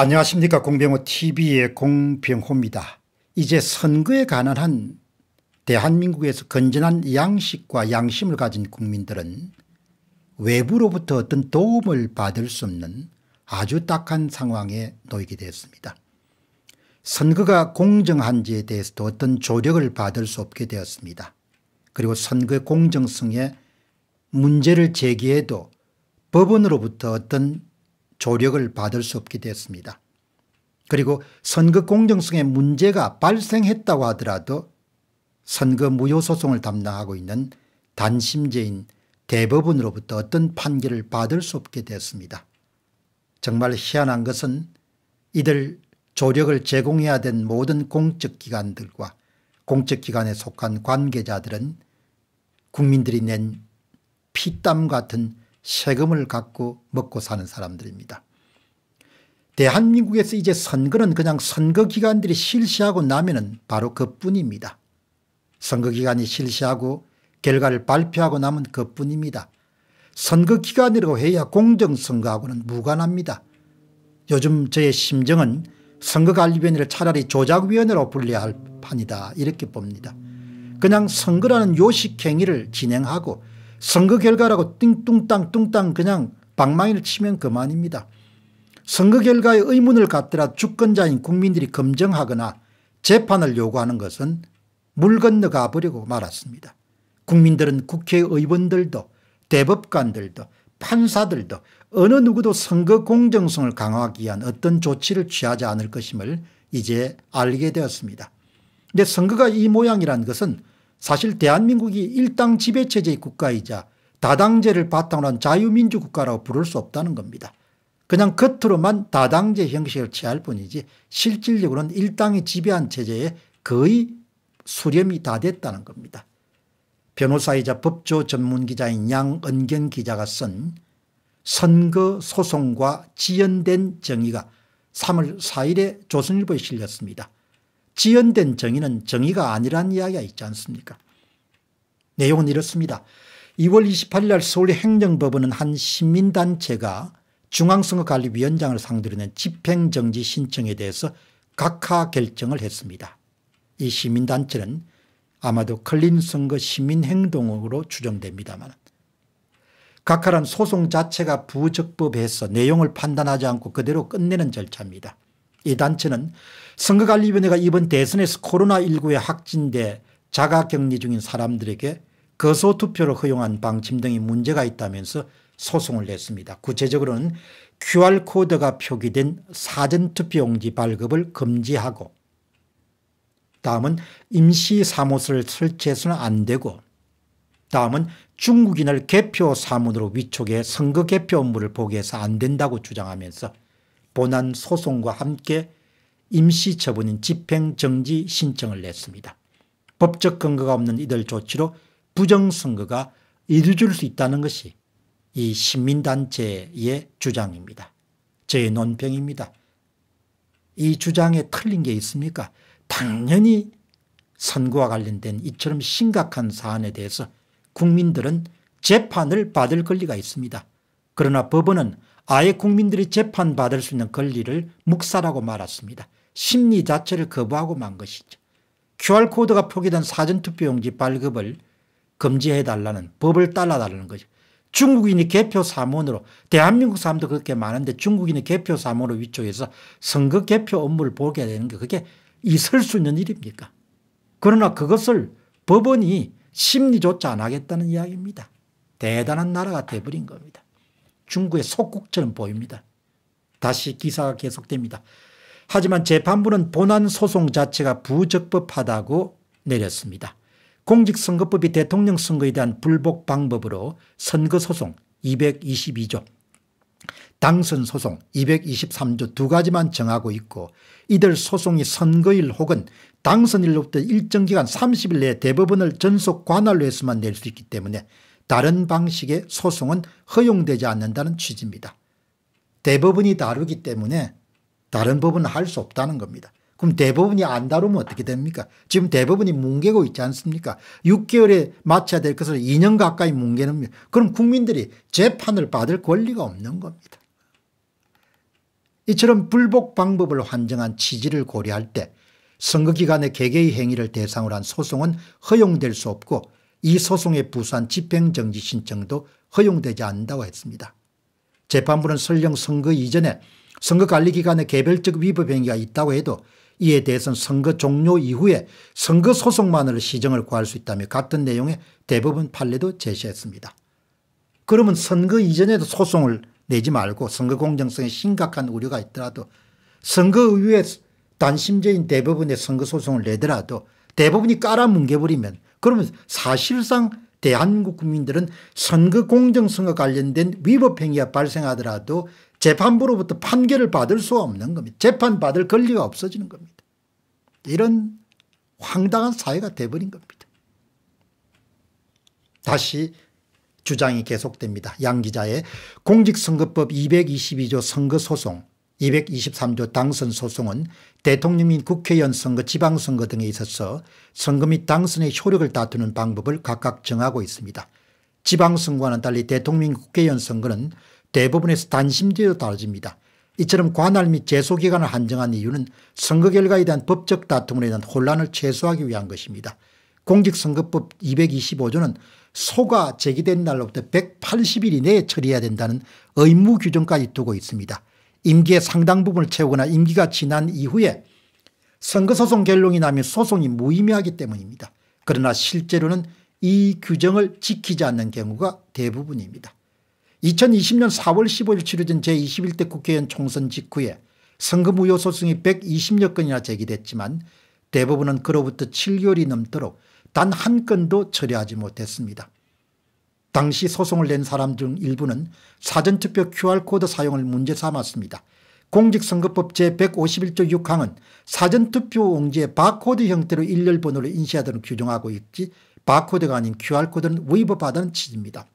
안녕하십니까 공병호 tv의 공병호입니다. 이제 선거에 관한 한 대한민국에서 건전한 양식과 양심을 가진 국민들은 외부로부터 어떤 도움을 받을 수 없는 아주 딱한 상황에 놓이게 되었습니다. 선거가 공정한지에 대해서도 어떤 조력을 받을 수 없게 되었습니다. 그리고 선거의 공정성에 문제를 제기해도 법원으로부터 어떤 조력을 받을 수 없게 됐습니다 그리고 선거 공정성에 문제가 발생했다고 하더라도 선거 무효 소송을 담당하고 있는 단심제인 대법원으로부터 어떤 판결을 받을 수 없게 되습니다 정말 희한한 것은 이들 조력을 제공해야 된 모든 공적기관들과 공적기관에 속한 관계자들은 국민들이 낸 피땀 같은 세금을 갖고 먹고 사는 사람들입니다. 대한민국에서 이제 선거는 그냥 선거기관들이 실시하고 나면은 바로 그뿐입니다. 선거기관이 실시하고 결과를 발표하고 나면 그뿐입니다. 선거기관이라고 해야 공정선거하고는 무관합니다. 요즘 저의 심정은 선거관리위원회를 차라리 조작위원회로 불려야 할 판이다 이렇게 봅니다. 그냥 선거라는 요식행위를 진행하고 선거 결과라고 띵뚱땅 뚱땅 그냥 방망이를 치면 그만입니다. 선거 결과에 의문을 갖더라 주권자인 국민들이 검증하거나 재판을 요구하는 것은 물 건너 가버리고 말았습니다. 국민들은 국회의원들도 대법관들도 판사들도 어느 누구도 선거 공정성을 강화하기 위한 어떤 조치를 취하지 않을 것임을 이제 알게 되었습니다. 근데 선거가 이 모양이란 것은 사실 대한민국이 일당 지배체제의 국가이자 다당제를 바탕으로 한 자유민주 국가라고 부를 수 없다는 겁니다. 그냥 겉으로만 다당제 형식을 취할 뿐이지 실질적으로는 일당이 지배한 체제에 거의 수렴이 다 됐다는 겁니다. 변호사이자 법조 전문기자인 양은경 기자가 쓴 선거 소송과 지연된 정의가 3월 4일에 조선일보에 실렸습니다. 지연된 정의는 정의가 아니란 이야기가 있지 않습니까? 내용은 이렇습니다. 2월 28일 날 서울 행정법원은 한 시민단체가 중앙선거관리위원장을 상대로 낸 집행정지 신청에 대해서 각하 결정을 했습니다. 이 시민단체는 아마도 클린선거 시민행동으로 추정됩니다만 각하란 소송 자체가 부적법해서 내용을 판단하지 않고 그대로 끝내는 절차입니다. 이 단체는 선거관리위원회가 이번 대선에서 코로나19에 확진돼 자가격리 중인 사람들에게 거소투표를 허용한 방침 등이 문제가 있다면서 소송을 냈습니다. 구체적으로는 QR코드가 표기된 사전투표용지 발급을 금지하고 다음은 임시사무소를 설치해서는 안 되고 다음은 중국인을 개표 사무으로 위촉해 선거 개표 업무를 보게 해서 안 된다고 주장하면서 본안 소송과 함께 임시 처분인 집행정지 신청을 냈습니다. 법적 근거가 없는 이들 조치로 부정선거가 이루어질 수 있다는 것이 이 시민단체의 주장입니다. 제 논평입니다. 이 주장에 틀린 게 있습니까? 당연히 선거와 관련된 이처럼 심각한 사안에 대해서 국민들은 재판을 받을 권리가 있습니다. 그러나 법원은 아예 국민들이 재판받을 수 있는 권리를 묵살하고 말았습니다. 심리 자체를 거부하고 만 것이죠. QR코드가 표기된 사전투표용지 발급을 금지해달라는 법을 따라달라는 거죠. 중국인이 개표 사무원으로 대한민국 사람도 그렇게 많은데 중국인이 개표 사무원으로 위촉해서 선거 개표 업무를 보게 되는 게 그게 있을 수 있는 일입니까? 그러나 그것을 법원이 심리조차 안 하겠다는 이야기입니다. 대단한 나라가 돼버린 겁니다. 중국의 속국처럼 보입니다. 다시 기사가 계속됩니다. 하지만 재판부는 본안 소송 자체가 부적법하다고 내렸습니다. 공직선거법이 대통령 선거에 대한 불복 방법으로 선거소송 222조 당선 소송 223조 두 가지만 정하고 있고 이들 소송이 선거일 혹은 당선일로부터 일정 기간 30일 내에 대법원을 전속 관할로 해서만 낼 수 있기 때문에 다른 방식의 소송은 허용되지 않는다는 취지입니다. 대법원이 다루기 때문에 다른 법은 할 수 없다는 겁니다. 그럼 대법원이 안 다루면 어떻게 됩니까? 지금 대법원이 뭉개고 있지 않습니까? 6개월에 맞춰야 될 것을 2년 가까이 뭉개는 그럼 국민들이 재판을 받을 권리가 없는 겁니다. 이처럼 불복 방법을 환정한 취지를 고려할 때 선거기관의 개개의 행위를 대상으로 한 소송은 허용될 수 없고 이 소송에 부수한 집행정지 신청도 허용되지 않는다고 했습니다. 재판부는 설령 선거 이전에 선거관리기관의 개별적 위법 행위가 있다고 해도 이에 대해서는 선거 종료 이후에 선거 소송만으로 시정을 구할 수 있다며 같은 내용의 대법원 판례도 제시했습니다. 그러면 선거 이전에도 소송을 내지 말고 선거 공정성에 심각한 우려가 있더라도 선거의회 단심제인 대법원의 선거 소송을 내더라도 대법원이 깔아뭉개버리면 그러면 사실상 대한민국 국민들은 선거 공정성과 관련된 위법행위가 발생하더라도 재판부로부터 판결을 받을 수 없는 겁니다. 재판받을 권리가 없어지는 겁니다. 이런 황당한 사회가 돼버린 겁니다. 다시 주장이 계속됩니다. 양 기자의 공직선거법 222조 선거소송 223조 당선 소송은 대통령및 국회의원 선거 지방선거 등에 있어서 선거 및 당선의 효력을 다투는 방법을 각각 정하고 있습니다. 지방선거와는 달리 대통령 국회의원 선거는 대부분에서 단심제로 다뤄집니다. 이처럼 관할 및 제소기간을 한정한 이유는 선거 결과에 대한 법적 다툼으로 인한 혼란을 최소화하기 위한 것입니다. 공직선거법 225조는 소가 제기된 날로부터 180일 이내에 처리해야 된다는 의무 규정까지 두고 있습니다. 임기의 상당 부분을 채우거나 임기가 지난 이후에 선거소송 결론이 나면 소송이 무의미하기 때문입니다. 그러나 실제로는 이 규정을 지키지 않는 경우가 대부분입니다. 2020년 4월 15일 치러진 제21대 국회의원 총선 직후에 선거무효 소송이 120여 건이나 제기됐지만 대부분은 그로부터 7개월이 넘도록 단 한 건도 처리하지 못했습니다. 당시 소송을 낸 사람 중 일부는 사전투표 QR코드 사용을 문제 삼았습니다. 공직선거법 제151조 6항은 사전투표 용지에 바코드 형태로 일렬번호를 인쇄하도록 규정하고 있지 바코드가 아닌 QR코드는 위법하다는 취지입니다.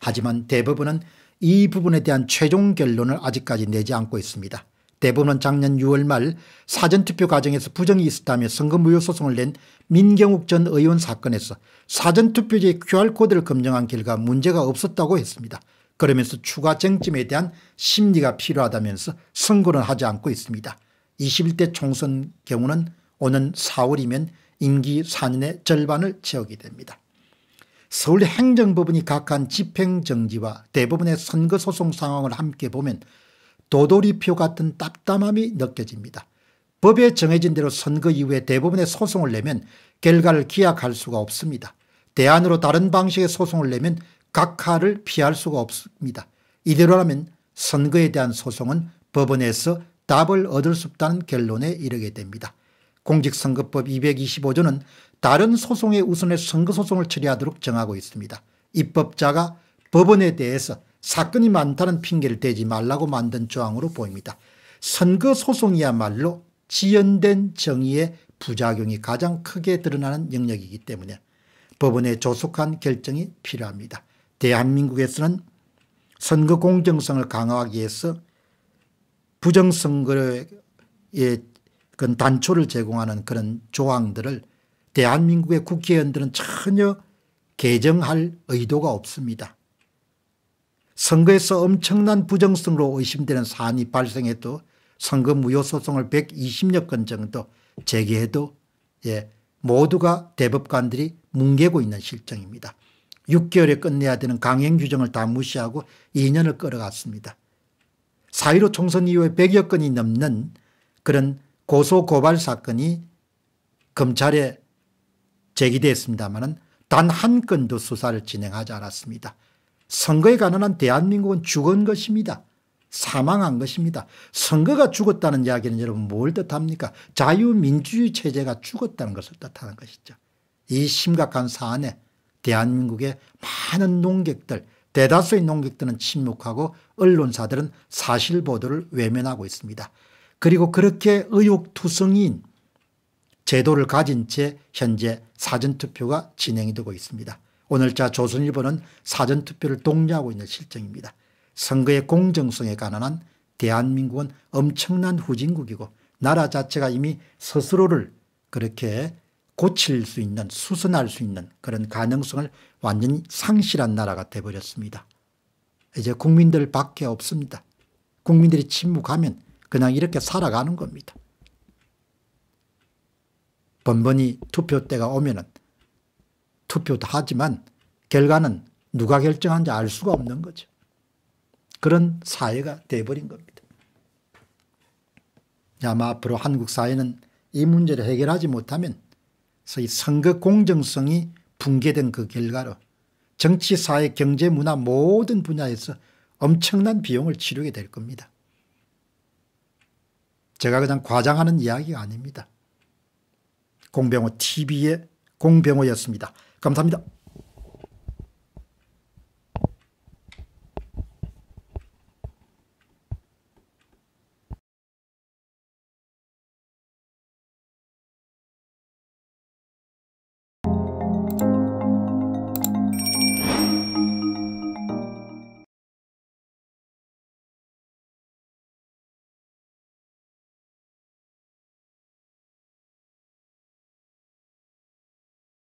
하지만 대법원은 이 부분에 대한 최종 결론을 아직까지 내지 않고 있습니다. 대법원은 작년 6월 말 사전투표 과정에서 부정이 있었다며 선거무효 소송을 낸 민경욱 전 의원 사건에서 사전투표지의 QR코드를 검증한 결과 문제가 없었다고 했습니다. 그러면서 추가 쟁점에 대한 심리가 필요하다면서 선거는 하지 않고 있습니다. 21대 총선 경우는 오는 4월이면 임기 4년의 절반을 채우게 됩니다. 서울 행정법원이 각한 집행정지와 대법원의 선거소송 상황을 함께 보면 도돌이표 같은 답답함이 느껴집니다. 법에 정해진 대로 선거 이후에 대법원에 소송을 내면 결과를 기약할 수가 없습니다. 대안으로 다른 방식의 소송을 내면 각하를 피할 수가 없습니다. 이대로라면 선거에 대한 소송은 법원에서 답을 얻을 수 없다는 결론에 이르게 됩니다. 공직선거법 225조는 다른 소송에 우선에 선거소송을 처리하도록 정하고 있습니다. 입법자가 법원에 대해서 사건이 많다는 핑계를 대지 말라고 만든 조항으로 보입니다. 선거 소송이야말로 지연된 정의의 부작용이 가장 크게 드러나는 영역이기 때문에 법원의 조속한 결정이 필요합니다. 대한민국에서는 선거 공정성을 강화하기 위해서 부정선거의 단초를 제공하는 그런 조항들을 대한민국의 국회의원들은 전혀 개정할 의도가 없습니다. 선거에서 엄청난 부정성으로 의심되는 사안이 발생해도 선거 무효 소송을 120여 건 정도 제기해도 예, 모두가 대법관들이 뭉개고 있는 실정입니다. 6개월에 끝내야 되는 강행 규정을 다 무시하고 2년을 끌어갔습니다. 4.15 총선 이후에 100여 건이 넘는 그런 고소고발 사건이 검찰에 제기되었습니다마는 단 한 건도 수사를 진행하지 않았습니다. 선거에 가난한 대한민국은 죽은 것입니다. 사망한 것입니다. 선거가 죽었다는 이야기는 여러분 뭘 뜻합니까? 자유민주주의 체제가 죽었다는 것을 뜻하는 것이죠. 이 심각한 사안에 대한민국의 많은 농객들 대다수의 농객들은 침묵하고 언론사들은 사실 보도를 외면하고 있습니다. 그리고 그렇게 의혹투성인 제도를 가진 채 현재 사전투표가 진행이 되고 있습니다. 오늘자 조선일보는 사전투표를 독려하고 있는 실정입니다. 선거의 공정성에 관한 대한민국은 엄청난 후진국이고 나라 자체가 이미 스스로를 그렇게 고칠 수 있는 수선할 수 있는 그런 가능성을 완전히 상실한 나라가 돼버렸습니다. 이제 국민들 밖에 없습니다. 국민들이 침묵하면 그냥 이렇게 살아가는 겁니다. 번번이 투표 때가 오면 은 투표도 하지만 결과는 누가 결정한지 알 수가 없는 거죠. 그런 사회가 돼버린 겁니다. 아마 앞으로 한국 사회는 이 문제를 해결하지 못하면 소위 선거 공정성이 붕괴된 그 결과로 정치, 사회, 경제, 문화 모든 분야에서 엄청난 비용을 치르게 될 겁니다. 제가 그냥 과장하는 이야기가 아닙니다. 공병호 TV의 공병호였습니다. 감사합니다.